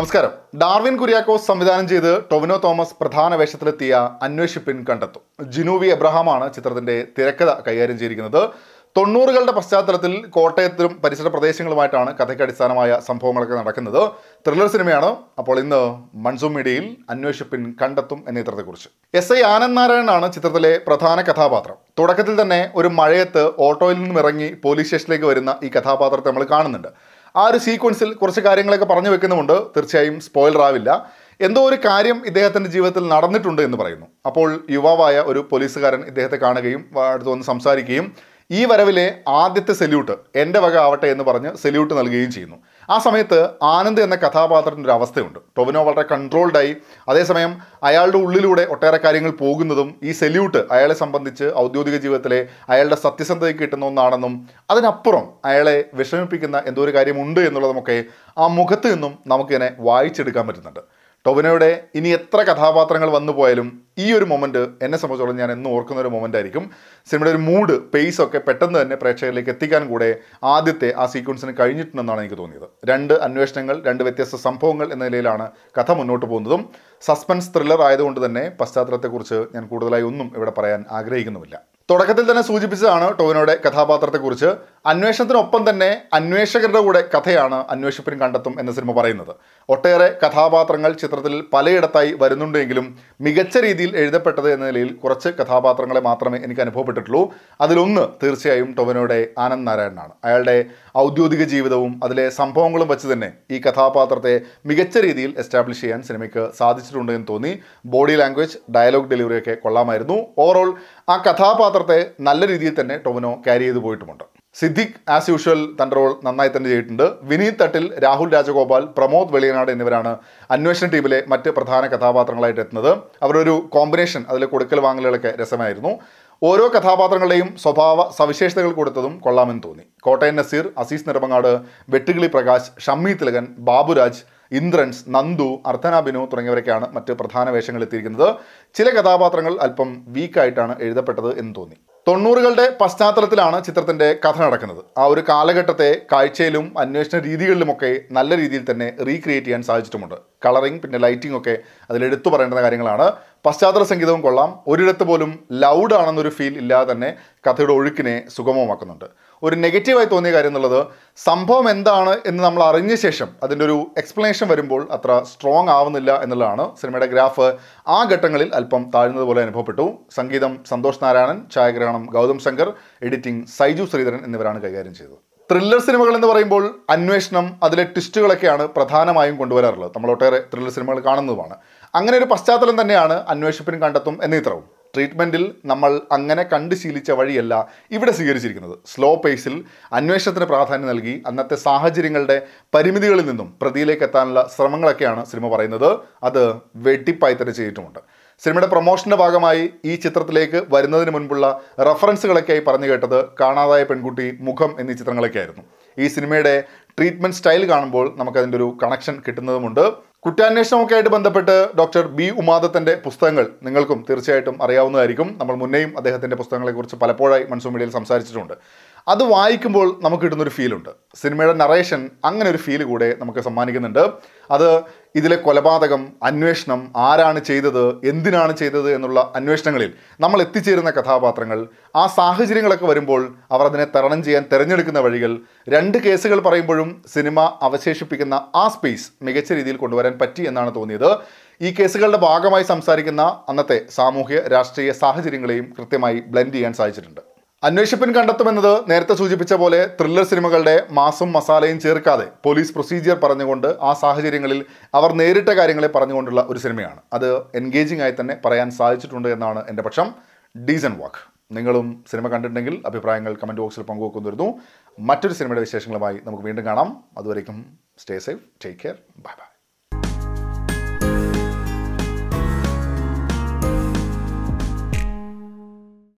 നമസ്കാരം ഡാർവിൻ കുര്യാക്കോസ് സംവിധാനം ചെയ്ത് ടൊവിനോ തോമസ് പ്രധാന വേഷത്തിലെത്തിയ അന്വേഷിപ്പിൻ കണ്ടെത്തും ജിനൂവി എബ്രഹാമാണ് ചിത്രത്തിന്റെ തിരക്കഥ കൈകാര്യം ചെയ്തിരിക്കുന്നത് തൊണ്ണൂറുകളുടെ പശ്ചാത്തലത്തിൽ കോട്ടയത്തിലും പരിസര പ്രദേശങ്ങളുമായിട്ടാണ് കഥയ്ക്ക് അടിസ്ഥാനമായ സംഭവങ്ങളൊക്കെ നടക്കുന്നത് ത്രില്ലർ സിനിമയാണ് അപ്പോൾ ഇന്ന് മൺസൂൺ മീഡിയയിൽ അന്വേഷിപ്പിൻ കണ്ടെത്തും എന്ന ചിത്രത്തെക്കുറിച്ച് എസ് ഐ ആനന്ദ് നാരായണനാണ് ചിത്രത്തിലെ പ്രധാന കഥാപാത്രം തുടക്കത്തിൽ തന്നെ ഒരു മഴയത്ത് ഓട്ടോയിൽ നിന്നും ഇറങ്ങി പോലീസ് സ്റ്റേഷനിലേക്ക് വരുന്ന ഈ കഥാപാത്രത്തെ നമ്മൾ കാണുന്നുണ്ട് ആ ഒരു സീക്വൻസിൽ കുറച്ച് കാര്യങ്ങളൊക്കെ പറഞ്ഞു വെക്കുന്നുമുണ്ട് തീർച്ചയായും സ്പോയിലർ ആവില്ല എന്തോ ഒരു കാര്യം ഇദ്ദേഹത്തിൻ്റെ ജീവിതത്തിൽ നടന്നിട്ടുണ്ട് എന്ന് പറയുന്നു അപ്പോൾ യുവാവായ ഒരു പോലീസുകാരൻ ഇദ്ദേഹത്തെ കാണുകയും അടുത്ത് വന്ന് സംസാരിക്കുകയും ഈ വരവിലെ ആദ്യത്തെ സെല്യൂട്ട് എൻ്റെ വക ആവട്ടെ എന്ന് പറഞ്ഞ് സെല്യൂട്ട് നൽകുകയും ചെയ്യുന്നു ആ സമയത്ത് ആനന്ദ് എന്ന കഥാപാത്രത്തിൻ്റെ ഒരു അവസ്ഥയുണ്ട് ടൊവിനോ വളരെ കൺട്രോൾഡായി അതേസമയം അയാളുടെ ഉള്ളിലൂടെ ഒട്ടേറെ കാര്യങ്ങൾ പോകുന്നതും ഈ സെല്യൂട്ട് അയാളെ സംബന്ധിച്ച് ഔദ്യോഗിക ജീവിതത്തിലെ അയാളുടെ സത്യസന്ധതയ്ക്ക് കിട്ടുന്ന ഒന്നാണെന്നും അതിനപ്പുറം അയാളെ വിഷമിപ്പിക്കുന്ന എന്തോ ഒരു കാര്യമുണ്ട് എന്നുള്ളതുമൊക്കെ ആ മുഖത്ത് നിന്നും നമുക്കിതിനെ വായിച്ചെടുക്കാൻ പറ്റുന്നുണ്ട് ടൊവിനോയുടെ ഇനി എത്ര കഥാപാത്രങ്ങൾ വന്നു പോയാലും ഈ ഒരു മൊമെൻറ്റ് എന്നെ സംബന്ധിച്ചോളം ഞാൻ എന്നും ഓർക്കുന്ന ഒരു മൊമെൻ്റ് ആയിരിക്കും സിനിമയുടെ ഒരു മൂഡ് പേസ് ഒക്കെ പെട്ടെന്ന് തന്നെ പ്രേക്ഷകരിലേക്ക് എത്തിക്കാൻ കൂടെ ആദ്യത്തെ ആ സീക്വൻസിന് കഴിഞ്ഞിട്ടുണ്ടെന്നാണ് എനിക്ക് തോന്നിയത് രണ്ട് അന്വേഷണങ്ങൾ രണ്ട് വ്യത്യസ്ത സംഭവങ്ങൾ എന്ന നിലയിലാണ് കഥ മുന്നോട്ട് പോകുന്നതും സസ്പെൻസ് ത്രില്ലർ ആയതുകൊണ്ട് തന്നെ പശ്ചാത്തലത്തെക്കുറിച്ച് ഞാൻ കൂടുതലായി ഒന്നും ഇവിടെ പറയാൻ ആഗ്രഹിക്കുന്നുമില്ല തുടക്കത്തിൽ തന്നെ സൂചിപ്പിച്ചതാണ് ടോവിനോയുടെ കഥാപാത്രത്തെക്കുറിച്ച് അന്വേഷണത്തിനൊപ്പം തന്നെ അന്വേഷകരുടെ കൂടെ കഥയാണ് അന്വേഷിപ്പിനും കണ്ടെത്തും എന്ന സിനിമ പറയുന്നത് ഒട്ടേറെ കഥാപാത്രങ്ങൾ ചിത്രത്തിൽ പലയിടത്തായി വരുന്നുണ്ടെങ്കിലും മികച്ച രീതിയിൽ എഴുതപ്പെട്ടത് എന്ന നിലയിൽ കുറച്ച് കഥാപാത്രങ്ങളെ മാത്രമേ എനിക്ക് അനുഭവപ്പെട്ടിട്ടുള്ളൂ അതിലൊന്ന് തീർച്ചയായും ടൊവനോയുടെ ആനന്ദ് നാരായണനാണ് അയാളുടെ ഔദ്യോഗിക ജീവിതവും അതിലെ സംഭവങ്ങളും വെച്ച് തന്നെ ഈ കഥാപാത്രത്തെ മികച്ച രീതിയിൽ എസ്റ്റാബ്ലിഷ് ചെയ്യാൻ സിനിമയ്ക്ക് സാധിച്ചിട്ടുണ്ട് എന്ന് തോന്നി ബോഡി ലാംഗ്വേജ് ഡയലോഗ് ഡെലിവറിയൊക്കെ കൊള്ളാമായിരുന്നു ഓവറോൾ ആ കഥാപാത്രത്തെ നല്ല രീതിയിൽ തന്നെ ടൊവനോ ക്യാരി ചെയ്തു പോയിട്ടുമുണ്ട് സിദ്ദിഖ് ആസ് യൂഷ്വൽ തൻ്റെ റോൾ നന്നായി തന്നെ ചെയ്തിട്ടുണ്ട് വിനീത് തട്ടിൽ രാഹുൽ രാജഗോപാൽ പ്രമോദ് വെളിയനാട് എന്നിവരാണ് അന്വേഷണ ടീമിലെ മറ്റ് പ്രധാന കഥാപാത്രങ്ങളായിട്ട് എത്തുന്നത് അവരൊരു കോമ്പിനേഷൻ അതിൽ കൊടുക്കൽ വാങ്ങലുകളൊക്കെ രസമായിരുന്നു ഓരോ കഥാപാത്രങ്ങളുടെയും സ്വഭാവ സവിശേഷതകൾ കൊടുത്തതും കൊള്ളാമെന്ന് തോന്നി കോട്ടയം നസീർ അസീസ് നിർമ്മങ്ങാട് വെട്ടുകിളി പ്രകാശ് ഷമ്മി തിലകൻ ബാബുരാജ് ഇന്ദ്രൻസ് നന്ദു അർദ്ധന ബിനു തുടങ്ങിയവരൊക്കെയാണ് മറ്റ് പ്രധാന വേഷങ്ങൾ എത്തിയിരിക്കുന്നത് ചില കഥാപാത്രങ്ങൾ അല്പം വീക്കായിട്ടാണ് എഴുതപ്പെട്ടത് എന്ന് തോന്നി തൊണ്ണൂറുകളുടെ പശ്ചാത്തലത്തിലാണ് ചിത്രത്തിൻ്റെ കഥ നടക്കുന്നത് ആ ഒരു കാലഘട്ടത്തെ കാഴ്ചയിലും അന്വേഷണ രീതികളിലുമൊക്കെ നല്ല രീതിയിൽ തന്നെ റീക്രിയേറ്റ് ചെയ്യാൻ സാധിച്ചിട്ടുമുണ്ട് കളറിങ് പിന്നെ ലൈറ്റിംഗ് ഒക്കെ അതിൽ എടുത്തു പറയേണ്ട കാര്യങ്ങളാണ് പശ്ചാത്തല സംഗീതവും കൊള്ളാം ഒരിടത്ത് പോലും ലൗഡ് ആണെന്നൊരു ഫീൽ ഇല്ലാതെ തന്നെ കഥയുടെ ഒഴുക്കിനെ സുഗമമാക്കുന്നുണ്ട് ഒരു നെഗറ്റീവായി തോന്നിയ കാര്യം എന്നുള്ളത് സംഭവം എന്താണ് എന്ന് നമ്മൾ അറിഞ്ഞ ശേഷം അതിൻ്റെ ഒരു എക്സ്പ്ലനേഷൻ വരുമ്പോൾ അത്ര സ്ട്രോങ് ആവുന്നില്ല എന്നുള്ളതാണ് സിനിമയുടെ ഗ്രാഫ് ആ ഘട്ടങ്ങളിൽ അല്പം താഴ്ന്നതുപോലെ അനുഭവപ്പെട്ടു സംഗീതം സന്തോഷ് നാരായണൻ ഛായാഗ്രഹണം ഗൗതം ശങ്കർ എഡിറ്റിംഗ് സൈജു ശ്രീധരൻ എന്നിവരാണ് കൈകാര്യം ചെയ്തത് ത്രില്ലർ സിനിമകൾ എന്ന് പറയുമ്പോൾ അന്വേഷണം അതിലെ ട്വിസ്റ്റുകളൊക്കെയാണ് പ്രധാനമായും കൊണ്ടുവരാറുള്ളത് നമ്മൾ ഒട്ടേറെ ത്രില്ലർ സിനിമകൾ കാണുന്നതുമാണ് അങ്ങനെ ഒരു പശ്ചാത്തലം തന്നെയാണ് അന്വേഷിപ്പിനും കണ്ടെത്തും എന്നീ ഇത്രവും ട്രീറ്റ്മെൻറ്റിൽ നമ്മൾ അങ്ങനെ കണ്ടു ശീലിച്ച വഴിയല്ല ഇവിടെ സ്വീകരിച്ചിരിക്കുന്നത് സ്ലോ പേസിൽ അന്വേഷണത്തിന് പ്രാധാന്യം നൽകി അന്നത്തെ സാഹചര്യങ്ങളുടെ പരിമിതികളിൽ നിന്നും പ്രതിയിലേക്ക് എത്താനുള്ള ശ്രമങ്ങളൊക്കെയാണ് സിനിമ പറയുന്നത് അത് വെട്ടിപ്പായി തന്നെ ചെയ്തിട്ടുമുണ്ട് സിനിമയുടെ പ്രൊമോഷന്റെ ഭാഗമായി ഈ ചിത്രത്തിലേക്ക് വരുന്നതിന് മുൻപുള്ള റെഫറൻസുകളൊക്കെയായി പറഞ്ഞു കേട്ടത് കാണാതായ പെൺകുട്ടി മുഖം എന്നീ ചിത്രങ്ങളൊക്കെയായിരുന്നു ഈ സിനിമയുടെ ട്രീറ്റ്മെന്റ് സ്റ്റൈൽ കാണുമ്പോൾ നമുക്കതിൻ്റെ ഒരു കണക്ഷൻ കിട്ടുന്നതുമുണ്ട് കുറ്റാന്വേഷണമൊക്കെ ആയിട്ട് ബന്ധപ്പെട്ട് ഡോക്ടർ ബി ഉമാദത്തിൻ്റെ പുസ്തകങ്ങൾ നിങ്ങൾക്കും തീർച്ചയായിട്ടും അറിയാവുന്നതായിരിക്കും നമ്മൾ മുന്നേയും അദ്ദേഹത്തിൻ്റെ പുസ്തകങ്ങളെക്കുറിച്ച് പലപ്പോഴായി മൺസൂൺ മീഡിയയിൽ സംസാരിച്ചിട്ടുണ്ട് അത് വായിക്കുമ്പോൾ നമുക്ക് കിട്ടുന്നൊരു ഫീലുണ്ട് സിനിമയുടെ നറേഷൻ അങ്ങനെ ഒരു ഫീൽ കൂടെ നമുക്ക് സമ്മാനിക്കുന്നുണ്ട് അത് ഇതിലെ കൊലപാതകം അന്വേഷണം ആരാണ് ചെയ്തത് എന്തിനാണ് ചെയ്തത് എന്നുള്ള അന്വേഷണങ്ങളിൽ നമ്മൾ എത്തിച്ചേരുന്ന കഥാപാത്രങ്ങൾ ആ സാഹചര്യങ്ങളൊക്കെ വരുമ്പോൾ അവർ അതിനെ തരണം ചെയ്യാൻ തിരഞ്ഞെടുക്കുന്ന വഴികൾ രണ്ട് കേസുകൾ പറയുമ്പോഴും സിനിമ അവശേഷിപ്പിക്കുന്ന ആ സ്പേസ് മികച്ച രീതിയിൽ കൊണ്ടുവരാൻ പറ്റി എന്നാണ് തോന്നിയത് ഈ കേസുകളുടെ ഭാഗമായി സംസാരിക്കുന്ന അന്നത്തെ സാമൂഹ്യ രാഷ്ട്രീയ സാഹചര്യങ്ങളെയും കൃത്യമായി ബ്ലെൻഡ് ചെയ്യാൻ സാധിച്ചിട്ടുണ്ട് അന്വേഷിപ്പിൻ കണ്ടെത്തുമെന്നത് നേരത്തെ സൂചിപ്പിച്ച പോലെ ത്രില്ലർ സിനിമകളുടെ മാസും മസാലയും ചേർക്കാതെ പോലീസ് പ്രൊസീജിയർ പറഞ്ഞുകൊണ്ട് ആ സാഹചര്യങ്ങളിൽ അവർ നേരിട്ട കാര്യങ്ങളെ പറഞ്ഞുകൊണ്ടുള്ള ഒരു സിനിമയാണ് അത് എൻഗേജിംഗ് ആയി തന്നെ പറയാൻ സാധിച്ചിട്ടുണ്ട് എന്നാണ് എൻ്റെ പക്ഷം ഡീസൻ വാക്ക് നിങ്ങളും സിനിമ കണ്ടിട്ടുണ്ടെങ്കിൽ അഭിപ്രായങ്ങൾ കമൻറ്റ് ബോക്സിൽ പങ്കുവെക്കുന്നിരുന്നു മറ്റൊരു സിനിമയുടെ വിശേഷങ്ങളുമായി നമുക്ക് വീണ്ടും കാണാം അതുവരേക്കും stay safe take care bye by